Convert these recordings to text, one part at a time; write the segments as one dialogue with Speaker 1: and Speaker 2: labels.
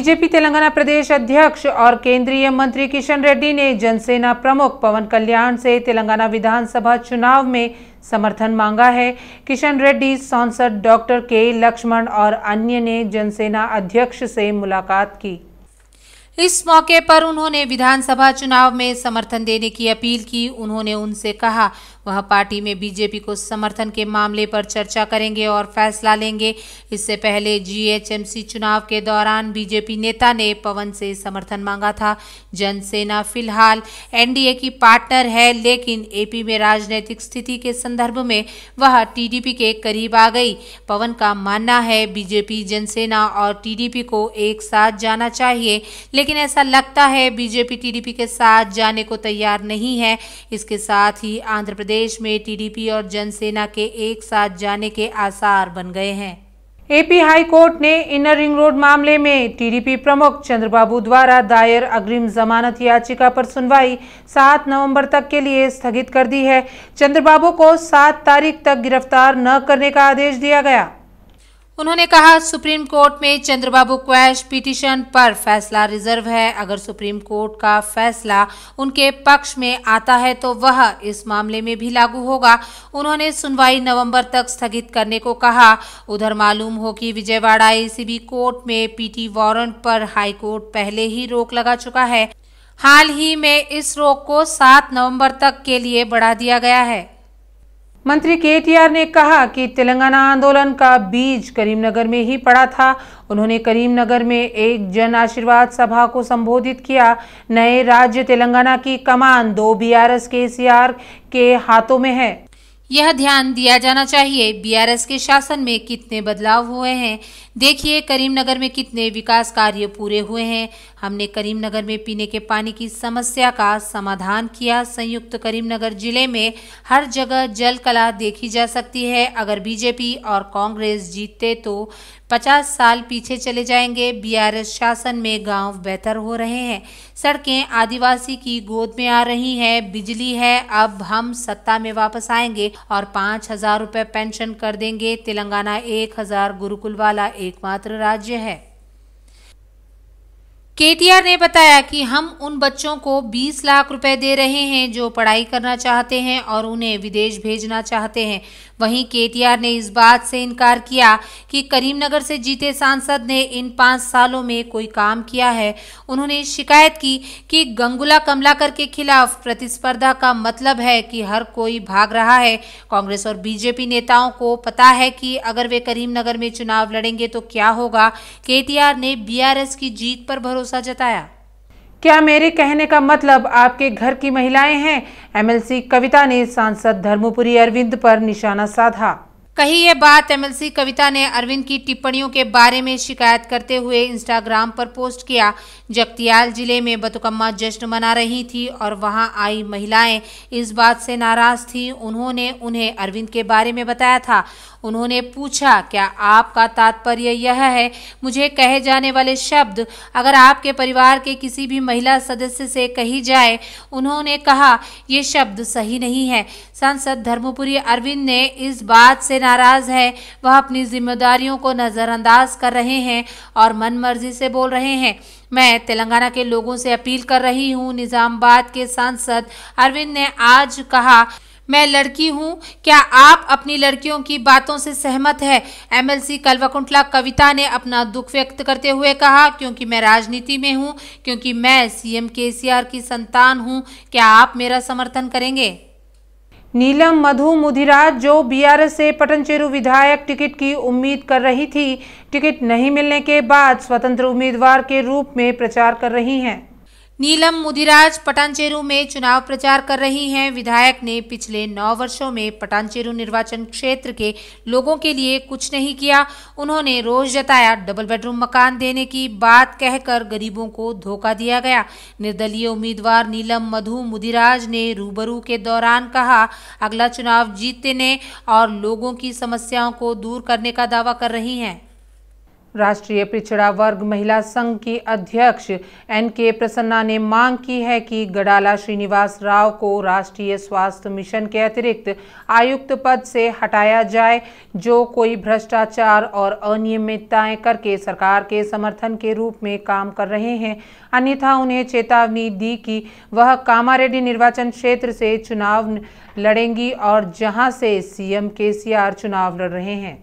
Speaker 1: BJP Telangana प्रदेश अध्यक्ष और केंद्रीय मंत्री किशन रेड्डी ने जनसेना प्रमुख पवन कल्याण से तेलंगाना विधानसभा चुनाव में समर्थन मांगा है किशन रेड्डी सांसद डॉक्टर के लक्ष्मण और अन्य ने जनसेना अध्यक्ष से मुलाकात की इस मौके पर उन्होंने विधानसभा चुनाव में समर्थन देने की अपील की उन्होंने उनसे कहा वह पार्टी में बीजेपी को समर्थन के मामले पर चर्चा करेंगे और फैसला लेंगे इससे पहले जीएचएमसी चुनाव के दौरान बीजेपी नेता ने पवन से समर्थन मांगा था जनसेना फिलहाल एनडीए की पार्टनर है लेकिन एपी में राजनीतिक स्थिति के संदर्भ में वह टीडीपी के करीब आ गई पवन का मानना है बीजेपी जनसेना और टीडीपी को एक साथ जाना चाहिए लेकिन ऐसा लगता है बीजेपी टीडीपी के साथ जाने को तैयार नहीं है इसके साथ ही आंध्र प्रदेश प्रदेश में टीडीपी और जनसेना के एक साथ जाने के आसार बन गए हैं एपी हाई कोर्ट ने इनर रिंग रोड मामले में टीडीपी प्रमुख चंद्रबाबू द्वारा दायर अग्रिम जमानत याचिका पर सुनवाई 7 नवंबर तक के लिए स्थगित कर दी है चंद्रबाबू को 7 तारीख तक गिरफ्तार न करने का आदेश दिया गया उन्होंने कहा सुप्रीम कोर्ट में चंद्रबाबू क्वैश पिटीशन पर फैसला रिजर्व है अगर सुप्रीम कोर्ट का फैसला उनके पक्ष में आता है तो वह इस मामले में भी लागू होगा उन्होंने सुनवाई नवंबर तक स्थगित करने को कहा उधर मालूम हो कि विजयवाड़ा एसीबी कोर्ट में पीटी वारंट पर कोर्ट पहले ही रोक लगा चुका है हाल ही में इस रोक को सात नवम्बर तक के लिए बढ़ा दिया गया है मंत्री केटीआर ने कहा कि तेलंगाना आंदोलन का बीज करीमनगर में ही पड़ा था उन्होंने करीमनगर में एक जन आशीर्वाद सभा को संबोधित किया नए राज्य तेलंगाना की कमान दो बीआरएस केसीआर के हाथों में है यह ध्यान दिया जाना चाहिए बीआरएस के शासन में कितने बदलाव हुए हैं देखिए करीमनगर में कितने विकास कार्य पूरे हुए हैं हमने करीमनगर में पीने के पानी की समस्या का समाधान किया संयुक्त करीमनगर जिले में हर जगह जल कला देखी जा सकती है अगर बीजेपी और कांग्रेस जीतते तो 50 साल पीछे चले जाएंगे बीआरएस शासन में गांव बेहतर हो रहे हैं सड़कें आदिवासी की गोद में आ रही है बिजली है अब हम सत्ता में वापस आएंगे और पाँच हजार रुपये पेंशन कर देंगे तेलंगाना एक हजार गुरुकुल वाला एकमात्र राज्य है केटीआर ने बताया कि हम उन बच्चों को 20 लाख रुपए दे रहे हैं जो पढ़ाई करना चाहते हैं और उन्हें विदेश भेजना चाहते हैं वहीं केटीआर ने इस बात से इनकार किया कि करीमनगर से जीते सांसद ने इन पाँच सालों में कोई काम किया है उन्होंने शिकायत की कि गंगुला कमलाकर के खिलाफ प्रतिस्पर्धा का मतलब है कि हर कोई भाग रहा है कांग्रेस और बीजेपी नेताओं को पता है कि अगर वे करीमनगर में चुनाव लड़ेंगे तो क्या होगा केटीआर ने बीआरएस की जीत पर भरोसा जताया क्या मेरे कहने का मतलब आपके घर की महिलाएं हैं एमएलसी कविता ने सांसद धर्मपुरी अरविंद पर निशाना साधा कही ये बात एमएलसी कविता ने अरविंद की टिप्पणियों के बारे में शिकायत करते हुए इंस्टाग्राम पर पोस्ट किया जगतियाल जिले में बतुकम्मा जश्न मना रही थी और वहां आई महिलाएं इस बात से नाराज थीं उन्होंने उन्हें अरविंद के बारे में बताया था उन्होंने पूछा क्या आपका तात्पर्य यह है मुझे कहे जाने वाले शब्द अगर आपके परिवार के किसी भी महिला सदस्य से कही जाए उन्होंने कहा ये शब्द सही नहीं है सांसद धर्मपुरी अरविंद ने इस बात से नाराज़ है वह अपनी जिम्मेदारियों को नज़रअंदाज कर रहे हैं और मन मर्जी से बोल रहे हैं मैं तेलंगाना के लोगों से अपील कर रही हूँ निज़ामबाद के सांसद अरविंद ने आज कहा मैं लड़की हूँ क्या आप अपनी लड़कियों की बातों से सहमत है एमएलसी कलवकुंटला कविता ने अपना दुख व्यक्त करते हुए कहा क्योंकि मैं राजनीति में हूँ क्योंकि मैं सीएम केसीआर की संतान हूँ क्या आप मेरा समर्थन करेंगे नीलम मधु मुधिरा जो बीआरएस से पटनचेरू विधायक टिकट की उम्मीद कर रही थी टिकट नहीं मिलने के बाद स्वतंत्र उम्मीदवार के रूप में प्रचार कर रही हैं नीलम मुदिराज पटानचेरू में चुनाव प्रचार कर रही हैं विधायक ने पिछले नौ वर्षों में पटानचेरू निर्वाचन क्षेत्र के लोगों के लिए कुछ नहीं किया उन्होंने रोष जताया डबल बेडरूम मकान देने की बात कहकर गरीबों को धोखा दिया गया निर्दलीय उम्मीदवार नीलम मधु मुदिराज ने रूबरू के दौरान कहा अगला चुनाव जीतने और लोगों की समस्याओं को दूर करने का दावा कर रही हैं राष्ट्रीय पिछड़ा वर्ग महिला संघ की अध्यक्ष एन के प्रसन्ना ने मांग की है कि गडाला श्रीनिवास राव को राष्ट्रीय स्वास्थ्य मिशन के अतिरिक्त आयुक्त पद से हटाया जाए जो कोई भ्रष्टाचार और अनियमितताएं करके सरकार के समर्थन के रूप में काम कर रहे हैं अन्यथा उन्हें चेतावनी दी कि वह कामारेड्डी निर्वाचन क्षेत्र से चुनाव लड़ेंगी और जहाँ से सीएम के चुनाव लड़ रहे हैं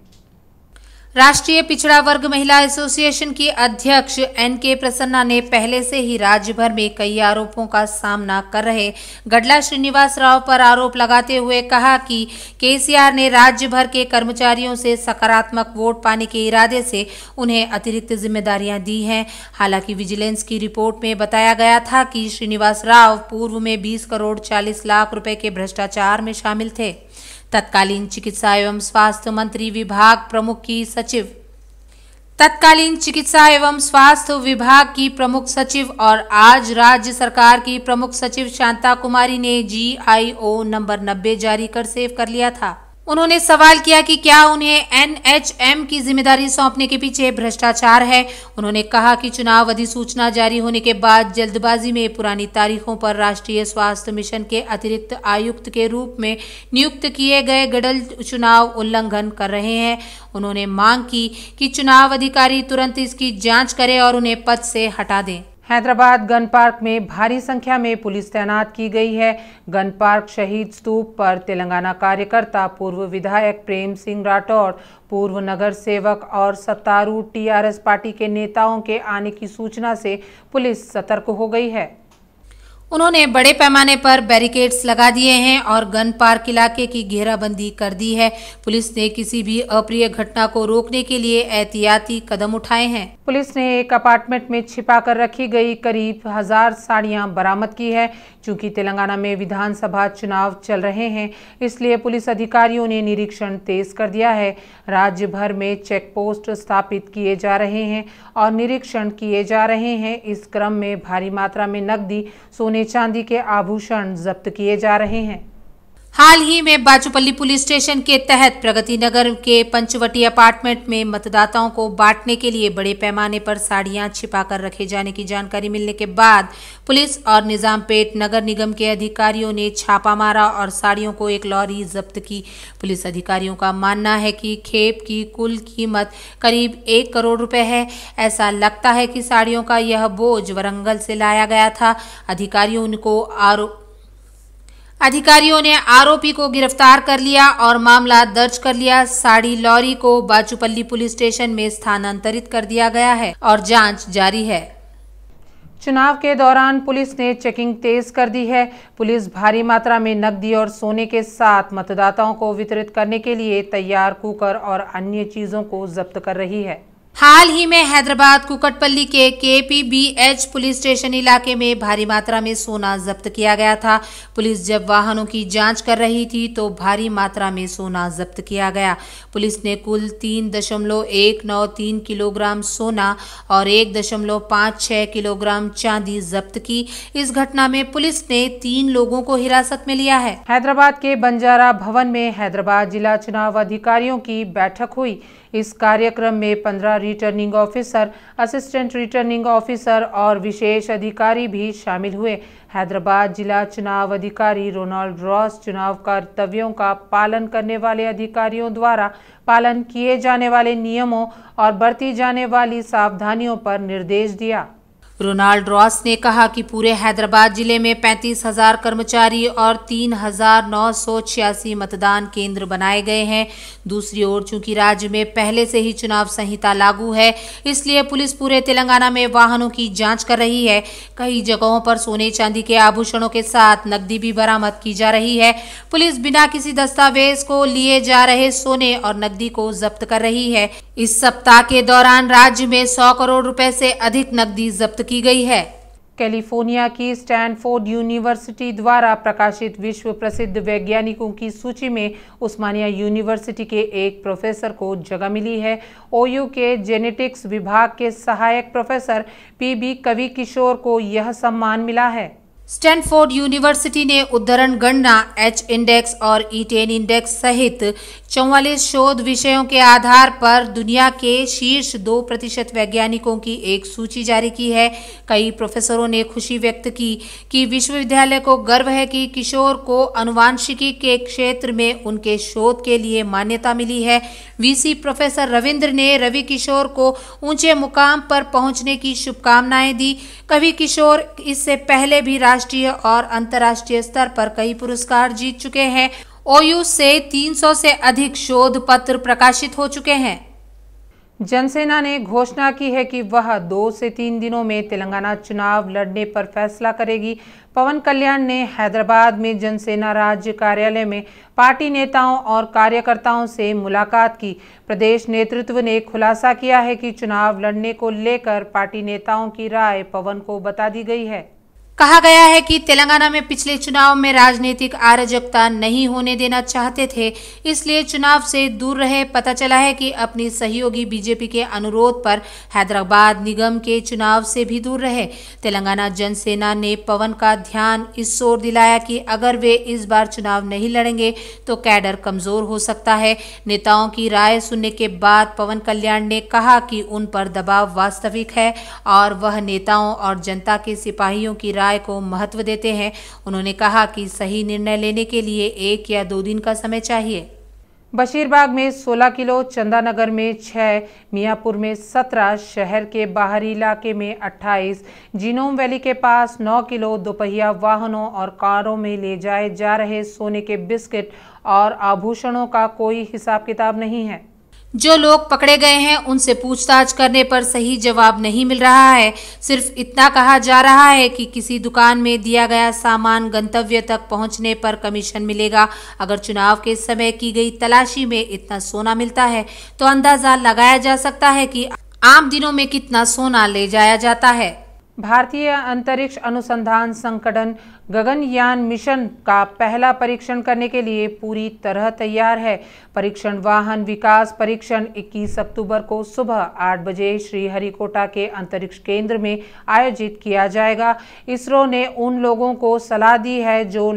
Speaker 1: राष्ट्रीय पिछड़ा वर्ग महिला एसोसिएशन की अध्यक्ष एन के प्रसन्ना ने पहले से ही राज्य भर में कई आरोपों का सामना कर रहे गडला श्रीनिवास राव पर आरोप लगाते हुए कहा कि केसीआर ने राज्य भर के कर्मचारियों से सकारात्मक वोट पाने के इरादे से उन्हें अतिरिक्त जिम्मेदारियां दी हैं हालांकि विजिलेंस की रिपोर्ट में बताया गया था कि श्रीनिवास राव पूर्व में बीस करोड़ चालीस लाख रुपये के भ्रष्टाचार में शामिल थे तत्कालीन चिकित्सा एवं स्वास्थ्य मंत्री विभाग प्रमुख की सचिव तत्कालीन चिकित्सा एवं स्वास्थ्य विभाग की प्रमुख सचिव और आज राज्य सरकार की प्रमुख सचिव शांता कुमारी ने जीआईओ नंबर 90 जारी कर सेव कर लिया था उन्होंने सवाल किया कि क्या उन्हें एनएचएम की जिम्मेदारी सौंपने के पीछे भ्रष्टाचार है उन्होंने कहा कि चुनाव अधिसूचना जारी होने के बाद जल्दबाजी में पुरानी तारीखों पर राष्ट्रीय स्वास्थ्य मिशन के अतिरिक्त आयुक्त के रूप में नियुक्त किए गए गडल चुनाव उल्लंघन कर रहे हैं उन्होंने मांग की कि चुनाव अधिकारी तुरंत इसकी जाँच करें और उन्हें पद से हटा दें हैदराबाद गन पार्क में भारी संख्या में पुलिस तैनात की गई है गन पार्क शहीद स्तूप पर तेलंगाना कार्यकर्ता पूर्व विधायक प्रेम सिंह राठौर पूर्व नगर सेवक और सत्तारूढ़ टीआरएस पार्टी के नेताओं के आने की सूचना से पुलिस सतर्क हो गई है उन्होंने बड़े पैमाने पर बैरिकेड्स लगा दिए हैं और गन पार्क इलाके की घेराबंदी कर दी है पुलिस ने किसी भी अप्रिय घटना को रोकने के लिए एहतियाती कदम उठाए हैं पुलिस ने एक अपार्टमेंट में छिपा कर रखी गई करीब हजार साड़ियां बरामद की है क्योंकि तेलंगाना में विधानसभा चुनाव चल रहे हैं इसलिए पुलिस अधिकारियों ने निरीक्षण तेज कर दिया है राज्य भर में चेक पोस्ट स्थापित किए जा रहे हैं और निरीक्षण किए जा रहे हैं इस क्रम में भारी मात्रा में नकदी सोने चांदी के आभूषण जब्त किए जा रहे हैं हाल ही में बाजूपल्ली पुलिस स्टेशन के तहत प्रगति नगर के पंचवटी अपार्टमेंट में मतदाताओं को बांटने के लिए बड़े पैमाने पर साड़ियां छिपाकर रखे जाने की जानकारी मिलने के बाद पुलिस और निजामपेट नगर निगम के अधिकारियों ने छापा मारा और साड़ियों को एक लॉरी जब्त की पुलिस अधिकारियों का मानना है कि खेप की कुल कीमत करीब एक करोड़ रुपये है ऐसा लगता है कि साड़ियों का यह बोझ वरंगल से लाया गया था अधिकारियों को आरोप अधिकारियों ने आरोपी को गिरफ्तार कर लिया और मामला दर्ज कर लिया साड़ी लॉरी को बाचूपल्ली पुलिस स्टेशन में स्थानांतरित कर दिया गया है और जांच जारी है चुनाव के दौरान पुलिस ने चेकिंग तेज कर दी है पुलिस भारी मात्रा में नकदी और सोने के साथ मतदाताओं को वितरित करने के लिए तैयार कुकर और अन्य चीज़ों को जब्त कर रही है हाल ही में हैदराबाद कुकटपल्ली के केपीबीएच पुलिस स्टेशन इलाके में भारी मात्रा में सोना जब्त किया गया था पुलिस जब वाहनों की जांच कर रही थी तो भारी मात्रा में सोना जब्त किया गया पुलिस ने कुल तीन दशमलव एक नौ तीन किलोग्राम सोना और एक दशमलव पाँच छः किलोग्राम चांदी जब्त की इस घटना में पुलिस ने तीन लोगों को हिरासत में लिया है हैदराबाद के बंजारा भवन में हैदराबाद जिला चुनाव अधिकारियों की बैठक हुई इस कार्यक्रम में पंद्रह returning officer assistant returning officer और विशेष अधिकारी भी शामिल हुए हैदराबाद जिला चुनाव अधिकारी रोनाल्ड रॉस चुनाव कर्तव्यों का पालन करने वाले अधिकारियों द्वारा पालन किए जाने वाले नियमों और बरती जाने वाली सावधानियों पर निर्देश दिया रोनाल्ड रॉस ने कहा कि पूरे हैदराबाद जिले में पैंतीस हजार कर्मचारी और तीन हजार नौ सौ छियासी मतदान केंद्र बनाए गए हैं दूसरी ओर चूंकि राज्य में पहले से ही चुनाव संहिता लागू है इसलिए पुलिस पूरे तेलंगाना में वाहनों की जांच कर रही है कई जगहों पर सोने चांदी के आभूषणों के साथ नकदी भी बरामद की जा रही है पुलिस बिना किसी दस्तावेज को लिए जा रहे सोने और नकदी को जब्त कर रही है इस सप्ताह के दौरान राज्य में सौ करोड़ रुपए से अधिक नकदी जब्त की गई है कैलिफोर्निया की स्टैनफोर्ड यूनिवर्सिटी द्वारा प्रकाशित विश्व प्रसिद्ध वैज्ञानिकों की सूची में उस्मानिया यूनिवर्सिटी के एक प्रोफेसर को जगह मिली है ओयू के जेनेटिक्स विभाग के सहायक प्रोफेसर पीबी कवि किशोर को यह सम्मान मिला है स्टैनफोर्ड यूनिवर्सिटी ने उद्धरण गणना एच इंडेक्स और ईटेन e इंडेक्स सहित चौवालीस शोध विषयों के आधार पर दुनिया के शीर्ष दो प्रतिशत वैज्ञानिकों की एक सूची जारी की है कई प्रोफेसरों ने खुशी व्यक्त की कि विश्वविद्यालय को गर्व है कि किशोर को अनुवांशिकी के क्षेत्र में उनके शोध के लिए मान्यता मिली है वीसी प्रोफेसर रविंद्र ने रवि किशोर को ऊंचे मुकाम पर पहुंचने की शुभकामनाएं दी कवि किशोर इससे पहले भी राष्ट्र राष्ट्रीय और अंतर्राष्ट्रीय स्तर पर कई पुरस्कार जीत चुके हैं ओयू से 300 से अधिक शोध पत्र प्रकाशित हो चुके हैं जनसेना ने घोषणा की है कि वह दो से तीन दिनों में तेलंगाना चुनाव लड़ने पर फैसला करेगी पवन कल्याण ने हैदराबाद में जनसेना राज्य कार्यालय में पार्टी नेताओं और कार्यकर्ताओं से मुलाकात की प्रदेश नेतृत्व ने खुलासा किया है कि चुनाव लड़ने को लेकर पार्टी नेताओं की राय पवन को बता दी गई है कहा गया है कि तेलंगाना में पिछले चुनाव में राजनीतिक अराजकता नहीं होने देना चाहते थे इसलिए चुनाव से दूर रहे पता चला है कि अपनी सहयोगी बीजेपी के अनुरोध पर हैदराबाद निगम के चुनाव से भी दूर रहे तेलंगाना जनसेना ने पवन का ध्यान इस ओर दिलाया कि अगर वे इस बार चुनाव नहीं लड़ेंगे तो कैडर कमजोर हो सकता है नेताओं की राय सुनने के बाद पवन कल्याण ने कहा कि उन पर दबाव वास्तविक है और वह नेताओं और जनता के सिपाहियों की राय समुदाय को महत्व देते हैं उन्होंने कहा कि सही निर्णय लेने के लिए एक या दो दिन का समय चाहिए बशीरबाग में 16 किलो चंदानगर में 6, मियापुर में 17, शहर के बाहरी इलाके में 28, जीनोम वैली के पास 9 किलो दोपहिया वाहनों और कारों में ले जाए जा रहे सोने के बिस्किट और आभूषणों का कोई हिसाब किताब नहीं है जो लोग पकड़े गए हैं उनसे पूछताछ करने पर सही जवाब नहीं मिल रहा है सिर्फ इतना कहा जा रहा है कि किसी दुकान में दिया गया सामान गंतव्य तक पहुंचने पर कमीशन मिलेगा अगर चुनाव के समय की गई तलाशी में इतना सोना मिलता है तो अंदाजा लगाया जा सकता है कि आम दिनों में कितना सोना ले जाया जाता है भारतीय अंतरिक्ष अनुसंधान संगठन गगनयान मिशन का पहला परीक्षण करने के लिए पूरी तरह तैयार है परीक्षण वाहन विकास परीक्षण 21 अक्टूबर को सुबह 8 बजे श्रीहरिकोटा के अंतरिक्ष केंद्र में आयोजित किया जाएगा इसरो ने उन लोगों को सलाह दी है जो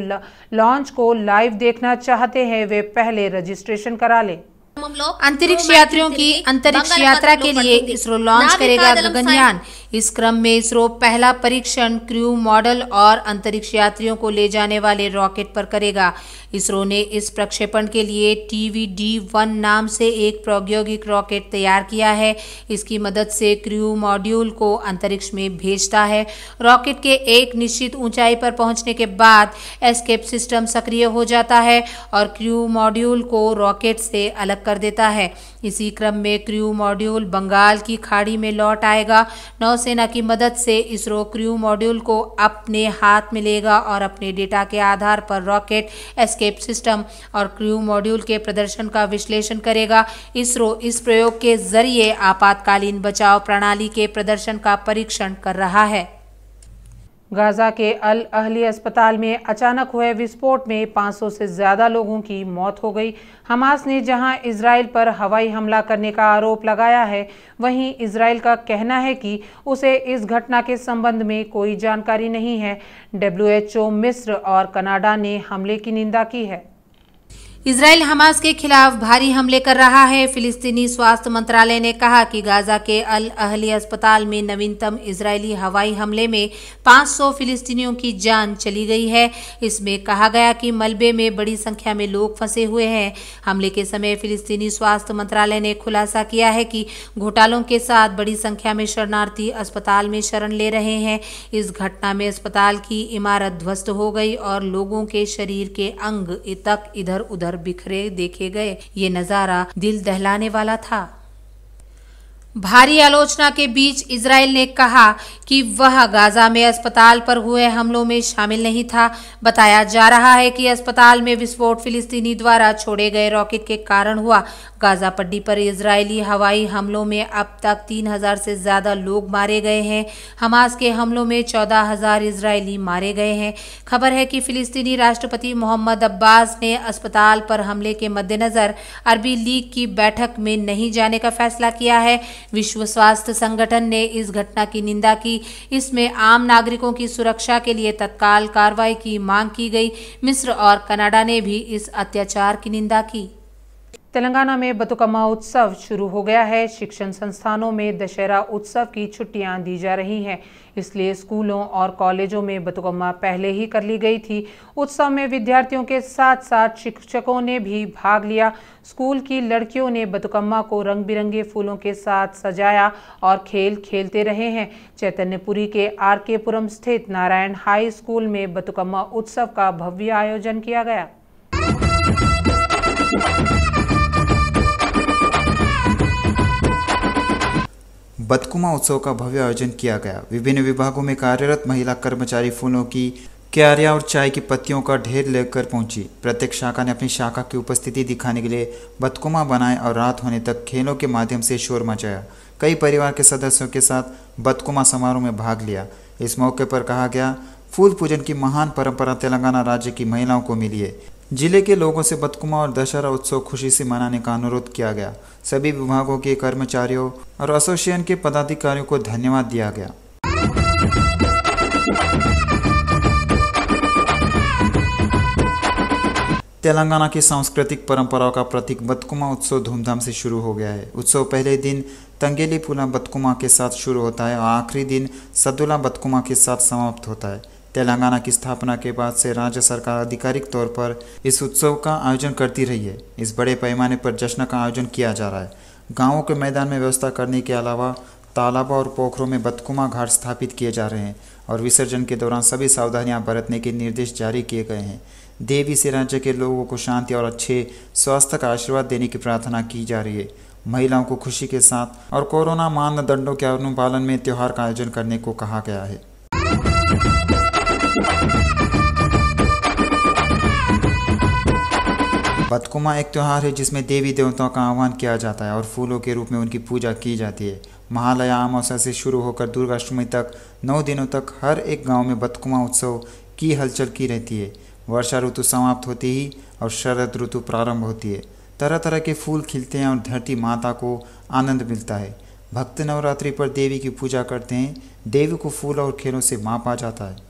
Speaker 1: लॉन्च को लाइव देखना चाहते हैं वे पहले रजिस्ट्रेशन करा लें अंतरिक्ष यात्रियों की अंतरिक्ष यात्रा के लिए इसरो लॉन्च करेगा गगनयान इस क्रम में इसरो पहला परीक्षण क्रू मॉडल और अंतरिक्ष यात्रियों को ले जाने वाले रॉकेट पर करेगा इसरो ने इस प्रक्षेपण के लिए टी वी डी वन नाम से एक प्रौद्योगिक रॉकेट तैयार किया है इसकी मदद से क्रू मॉड्यूल को अंतरिक्ष में भेजता है रॉकेट के एक निश्चित ऊंचाई पर पहुंचने के बाद एस्केप सिस्टम सक्रिय हो जाता है और क्रू मॉड्यूल को रॉकेट से अलग कर देता है इसी क्रम में क्रू मॉड्यूल बंगाल की खाड़ी में लौट आएगा नौ नौसेना की मदद से इसरो क्रू मॉड्यूल को अपने हाथ में लेगा और अपने डेटा के आधार पर रॉकेट एस्केप सिस्टम और क्रू मॉड्यूल के प्रदर्शन का विश्लेषण करेगा इसरो इस प्रयोग के जरिए आपातकालीन बचाव प्रणाली के प्रदर्शन का परीक्षण कर रहा है गाजा के अल अहली अस्पताल में अचानक हुए विस्फोट में 500 से ज़्यादा लोगों की मौत हो गई हमास ने जहां इसराइल पर हवाई हमला करने का आरोप लगाया है वहीं इसराइल का कहना है कि उसे इस घटना के संबंध में कोई जानकारी नहीं है डब्ल्यूएचओ मिस्र और कनाडा ने हमले की निंदा की है इसराइल हमास के खिलाफ भारी हमले कर रहा है फिलिस्तीनी स्वास्थ्य मंत्रालय ने कहा कि गाजा के अल अहली अस्पताल में नवीनतम इसराइली हवाई हमले में 500 फिलिस्तीनियों की जान चली गई है इसमें कहा गया कि मलबे में बड़ी संख्या में लोग फंसे हुए हैं हमले के समय फिलिस्तीनी स्वास्थ्य मंत्रालय ने खुलासा किया है कि घोटालों के साथ बड़ी संख्या में शरणार्थी अस्पताल में शरण ले रहे हैं इस घटना में अस्पताल की इमारत ध्वस्त हो गई और लोगों के शरीर के अंग तक इधर उधर पर बिखरे देखे गए ये नज़ारा दिल दहलाने वाला था भारी आलोचना के बीच इसराइल ने कहा कि वह गाजा में अस्पताल पर हुए हमलों में शामिल नहीं था बताया जा रहा है कि अस्पताल में विस्फोट फिलिस्तीनी द्वारा छोड़े गए रॉकेट के कारण हुआ गाजा पट्टी पर इजरायली हवाई हमलों में अब तक 3000 से ज़्यादा लोग मारे गए हैं हमास के हमलों में 14000 हज़ार इसराइली मारे गए हैं खबर है कि फिलिस्तीनी राष्ट्रपति मोहम्मद अब्बास ने अस्पताल पर हमले के मद्देनज़र अरबी लीग की बैठक में नहीं जाने का फैसला किया है विश्व स्वास्थ्य संगठन ने इस घटना की निंदा की इसमें आम नागरिकों की सुरक्षा के लिए तत्काल कार्रवाई की मांग की गई मिस्र और कनाडा ने भी इस अत्याचार की निंदा की तेलंगाना में बतुकम्मा उत्सव शुरू हो गया है शिक्षण संस्थानों में दशहरा उत्सव की छुट्टियां दी जा रही हैं इसलिए स्कूलों और कॉलेजों में बतुकम्मा पहले ही कर ली गई थी उत्सव में विद्यार्थियों के साथ साथ शिक्षकों ने भी भाग लिया स्कूल की लड़कियों ने बतुकम्मा को रंग बिरंगे फूलों के साथ सजाया और खेल खेलते रहे हैं चैतन्यपुरी के आर के पुरम स्थित नारायण हाई स्कूल में बतुकम्मा उत्सव का भव्य आयोजन किया गया
Speaker 2: बतकुमा उत्सव का भव्य आयोजन किया गया विभिन्न विभागों में कार्यरत महिला कर्मचारी फूलों की क्यारिया और चाय की पत्तियों का ढेर लेकर पहुंची प्रत्येक शाखा ने अपनी शाखा की उपस्थिति दिखाने के लिए बतकुमा बनाए और रात होने तक खेलों के माध्यम से शोर मचाया कई परिवार के सदस्यों के साथ बतकुमा समारोह में भाग लिया इस मौके पर कहा गया फूल पूजन की महान परंपरा तेलंगाना राज्य की महिलाओं को मिली है जिले के लोगों से बतकुमा और दशहरा उत्सव खुशी से मनाने का अनुरोध किया गया सभी विभागों के कर्मचारियों और एसोसिएशन के पदाधिकारियों को धन्यवाद दिया गया तेलंगाना की सांस्कृतिक परंपराओं का प्रतीक बतकुमा उत्सव धूमधाम से शुरू हो गया है उत्सव पहले दिन तंगेली पुला बतकुमा के साथ शुरू होता है और आखिरी दिन सदुला बतकुमा के साथ समाप्त होता है तेलंगाना की स्थापना के बाद से राज्य सरकार आधिकारिक तौर पर इस उत्सव का आयोजन करती रही है इस बड़े पैमाने पर जश्न का आयोजन किया जा रहा है गाँवों के मैदान में व्यवस्था करने के अलावा तालाबों और पोखरों में बतकुमा घाट स्थापित किए जा रहे हैं और विसर्जन के दौरान सभी सावधानियां बरतने के निर्देश जारी किए गए हैं देवी से राज्य के लोगों को शांति और अच्छे स्वास्थ्य का आशीर्वाद देने की प्रार्थना की जा रही है महिलाओं को खुशी के साथ और कोरोना मानदंडों के अनुपालन में त्यौहार का आयोजन करने को कहा गया है बतकुमा एक त्यौहार है जिसमें देवी देवताओं का आह्वान किया जाता है और फूलों के रूप में उनकी पूजा की जाती है महालया अमावस्या से शुरू होकर दुर्गाष्टमी तक नौ दिनों तक हर एक गांव में बतकुमा उत्सव की हलचल की रहती है वर्षा ऋतु समाप्त होती ही और शरद ऋतु प्रारंभ होती है तरह तरह के फूल खिलते हैं और धरती माता को आनंद मिलता है भक्त नवरात्रि पर देवी की पूजा करते हैं देवी को फूल और खेलों से मापा जाता है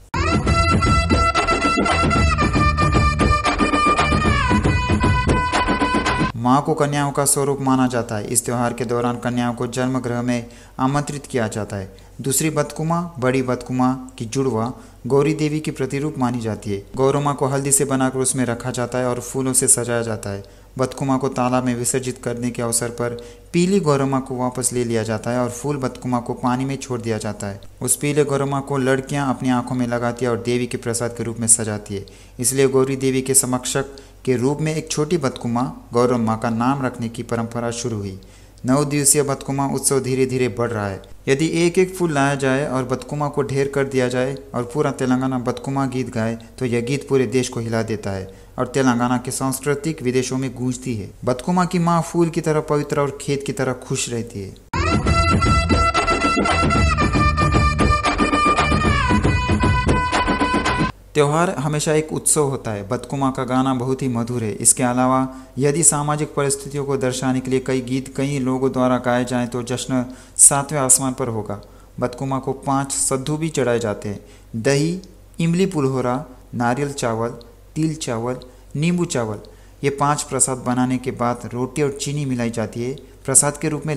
Speaker 2: माँ को कन्याओं का स्वरूप माना जाता है इस त्यौहार के दौरान कन्याओं को जन्म ग्रह में आमंत्रित किया जाता है दूसरी बदकुमा बड़ी बदकुमा की जुड़वा गौरी देवी की प्रतिरूप मानी जाती है गौरमा को हल्दी से बनाकर उसमें रखा जाता है और फूलों से सजाया जाता है बतकुमा को तालाब में विसर्जित करने के अवसर पर पीली गौरमा को वापस ले लिया जाता है और फूल बतकुमा को पानी में छोड़ दिया जाता है उस पीले गौरमा को लड़कियां अपनी आंखों में लगाती है और देवी के प्रसाद के रूप में सजाती है इसलिए गौरी देवी के समक्षक के रूप में एक छोटी बतकुमा गौरम्मा का नाम रखने की परंपरा शुरू हुई नौ दिवसीय बतकुमा उत्सव धीरे धीरे बढ़ रहा है यदि एक एक फूल लाया जाए और बतकुमा को ढेर कर दिया जाए और पूरा तेलंगाना बतकुमा गीत गाए तो यह गीत पूरे देश को हिला देता है और तेलंगाना के सांस्कृतिक विदेशों में गूंजती है बतकुमा की माँ फूल की तरह पवित्र और खेत की तरह खुश रहती है त्यौहार हमेशा एक उत्सव होता है बदकुमा का गाना बहुत ही मधुर है इसके अलावा यदि सामाजिक परिस्थितियों को दर्शाने के लिए कई गीत कई लोगों द्वारा गाए जाएं तो जश्न सातवें आसमान पर होगा बदकुमा को पांच सद्धू भी चढ़ाए जाते हैं दही इमली पुलहोरा नारियल चावल तिल चावल नींबू चावल ये पांच प्रसाद बनाने के बाद रोटी और चीनी मिलाई जाती है प्रसाद के रूप में